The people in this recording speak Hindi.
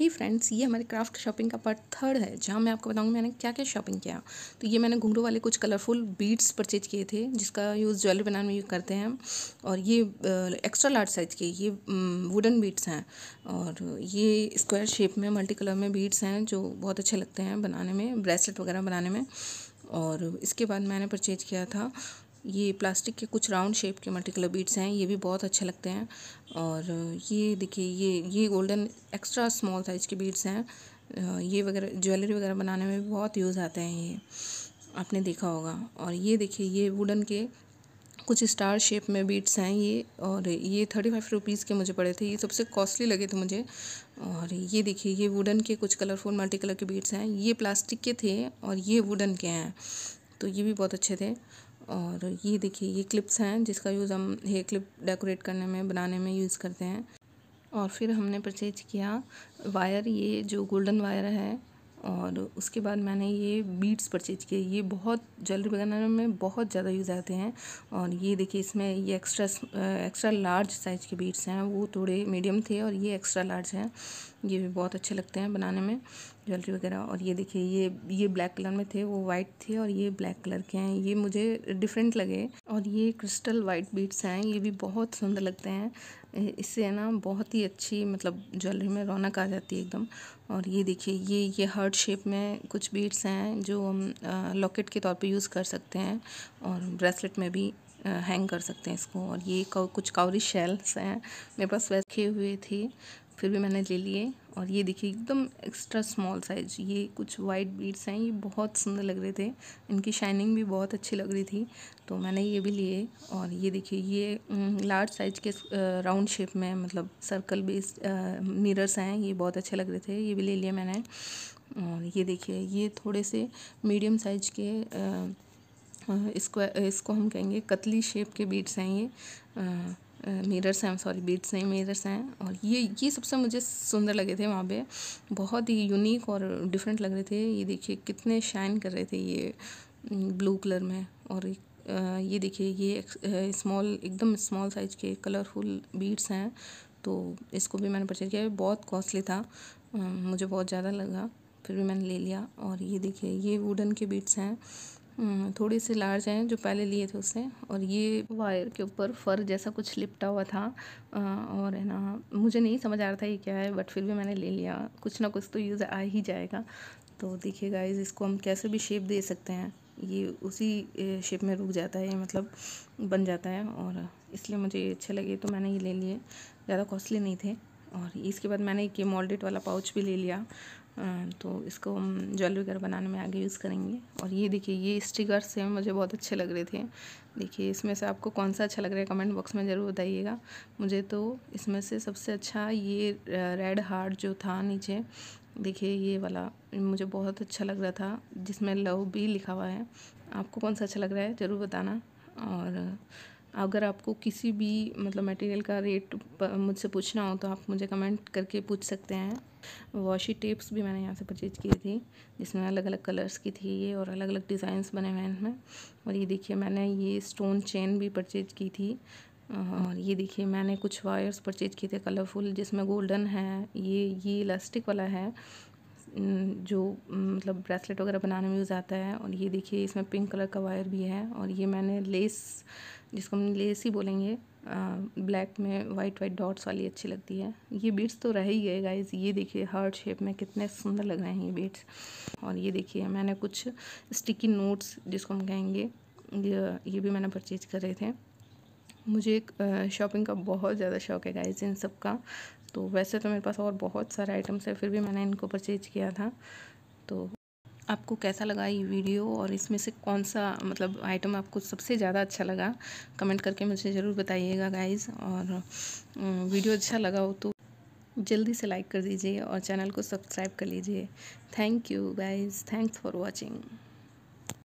ही फ्रेंड्स ये हमारे क्राफ्ट शॉपिंग का पार्ट थर्ड है जहाँ मैं आपको बताऊँगी मैंने क्या क्या शॉपिंग किया तो ये मैंने घुंघरू वाले कुछ कलरफुल बीड्स परचेज किए थे जिसका यूज़ ज्वेलरी बनाने में यूज करते हैं और ये एक्स्ट्रा लार्ज साइज के ये वुडन बीड्स हैं और ये स्क्वायर शेप में मल्टी कलर में बीड्स हैं जो बहुत अच्छे लगते हैं बनाने में ब्रेसलेट वगैरह बनाने में और इसके बाद मैंने परचेज किया था ये प्लास्टिक के कुछ राउंड शेप के मल्टीकलर बीड्स हैं ये भी बहुत अच्छे लगते हैं और ये देखिए ये ये गोल्डन एक्स्ट्रा स्मॉल साइज़ के बीड्स हैं ये वगैरह ज्वेलरी वगैरह बनाने में भी बहुत यूज़ आते हैं ये आपने देखा होगा और ये देखिए ये वुडन के कुछ स्टार शेप में बीट्स हैं ये और ये थर्टी फाइव रुपीज़ के मुझे पड़े थे ये सबसे कॉस्टली लगे थे मुझे और ये देखिए ये वुडन के कुछ कलरफुल मल्टी कलर के बीट्स हैं ये प्लास्टिक के थे और ये वुडन के हैं तो ये भी बहुत अच्छे थे और ये देखिए ये क्लिप्स हैं जिसका यूज़ हम हेयर क्लिप डेकोरेट करने में बनाने में यूज़ करते हैं और फिर हमने परचेज किया वायर ये जो गोल्डन वायर है और उसके बाद मैंने ये बीट्स परचेज किए ये बहुत ज्वेलरी बनाने में बहुत ज़्यादा यूज़ आते हैं और ये देखिए इसमें ये एक्स्ट्रा एक्स्ट्रा लार्ज साइज़ के बीट्स हैं वो थोड़े मीडियम थे और ये एक्स्ट्रा लार्ज हैं ये भी बहुत अच्छे लगते हैं बनाने में ज्वेलरी वगैरह और ये देखिए ये ये ब्लैक कलर में थे वो वाइट थे और ये ब्लैक कलर के हैं ये मुझे डिफरेंट लगे और ये क्रिस्टल वाइट बीट्स हैं ये भी बहुत सुंदर लगते हैं इससे है ना बहुत ही अच्छी मतलब ज्वेलरी में रौनक आ जाती है एकदम और ये देखिए ये ये हार्ट शेप में कुछ बीट्स हैं जो हम लॉकेट के तौर पर यूज़ कर सकते हैं और ब्रेसलेट में भी हैंग कर सकते हैं इसको और ये कुछ कावरी शेल्स हैं मेरे पास रखे हुए थी फिर भी मैंने ले लिए और ये देखिए एकदम एक्स्ट्रा स्मॉल साइज ये कुछ वाइट बीड्स हैं ये बहुत सुंदर लग रहे थे इनकी शाइनिंग भी बहुत अच्छी लग रही थी तो मैंने ये भी लिए और ये देखिए ये लार्ज साइज के राउंड शेप में मतलब सर्कल बेस्ड मिरर्स हैं ये बहुत अच्छे लग रहे थे ये भी ले लिए मैंने और ये देखिए ये थोड़े से मीडियम साइज के आ, इसको इसको हम कहेंगे कतली शेप के बीट्स हैं ये मिरर्स हैं सॉरी बीट्स हैं मिरर्स हैं और ये ये सबसे मुझे सुंदर लगे थे वहाँ पे बहुत ही यूनिक और डिफरेंट लग रहे थे ये देखिए कितने शाइन कर रहे थे ये ब्लू हम्म, कलर में और ये देखिए ये स्मॉल एकदम स्मॉल साइज़ के कलरफुल बीट्स हैं तो इसको भी मैंने परचेज किया बहुत कॉस्टली था मुझे बहुत ज़्यादा लगा फिर भी मैंने ले लिया और ये देखिए ये वुडन के बीट्स हैं हम्म, थोड़े से लार्ज हैं जो पहले लिए थे उससे और ये वायर के ऊपर फर जैसा कुछ लिपटा हुआ था और है ना मुझे नहीं समझ आ रहा था ये क्या है बट फिर भी मैंने ले लिया कुछ ना कुछ तो यूज़ आ ही जाएगा तो देखिए गाइज इसको हम कैसे भी शेप दे सकते हैं ये उसी शेप में रुक जाता है मतलब बन जाता है और इसलिए मुझे अच्छे लगे तो मैंने ये ले लिए ज़्यादा कॉस्टली नहीं थे और इसके बाद मैंने एक ये मोल्डेड वाला पाउच भी ले लिया तो इसको हम ज्वेलरी वगैरह बनाने में आगे यूज़ करेंगे और ये देखिए ये स्टिकर्स हैं मुझे बहुत अच्छे लग रहे थे देखिए इसमें से आपको कौन सा अच्छा लग रहा है कमेंट बॉक्स में ज़रूर बताइएगा मुझे तो इसमें से सबसे अच्छा ये रेड हार्ट जो था नीचे देखिए ये वाला मुझे बहुत अच्छा लग रहा था जिसमें लव भी लिखा हुआ है आपको कौन सा अच्छा लग रहा है ज़रूर बताना और अगर आपको किसी भी मतलब मटेरियल का रेट मुझसे पूछना हो तो आप मुझे कमेंट करके पूछ सकते हैं वॉशी टेप्स भी मैंने यहाँ से परचेज की थी जिसमें अलग अलग कलर्स की थी ये और अलग अलग डिज़ाइंस बने हुए हैं इनमें और ये देखिए मैंने ये स्टोन चेन भी परचेज की थी और ये देखिए मैंने कुछ वायर्स परचेज किए थे कलरफुल जिसमें गोल्डन है ये ये इलास्टिक वाला है जो मतलब ब्रेसलेट वगैरह बनाने में यूज़ आता है और ये देखिए इसमें पिंक कलर का वायर भी है और ये मैंने लेस जिसको हम लेस ही बोलेंगे ब्लैक में वाइट वाइट डॉट्स वाली अच्छी लगती है ये बीट्स तो रह ही गए गाइज ये देखिए हार्ट शेप में कितने सुंदर लग रहे हैं ये बीट्स और ये देखिए मैंने कुछ स्टिकी नोट्स जिसको हम कहेंगे ये भी मैंने परचेज करे थे मुझे एक शॉपिंग का बहुत ज़्यादा शौक है गाइज इन सब का तो वैसे तो मेरे पास और बहुत सारे आइटम्स है फिर भी मैंने इनको परचेज किया था तो आपको कैसा लगा ये वीडियो और इसमें से कौन सा मतलब आइटम आपको सबसे ज़्यादा अच्छा लगा कमेंट करके मुझे ज़रूर बताइएगा गाइज़ और वीडियो अच्छा लगा हो तो जल्दी से लाइक कर दीजिए और चैनल को सब्सक्राइब कर लीजिए thank you guys thanks for watching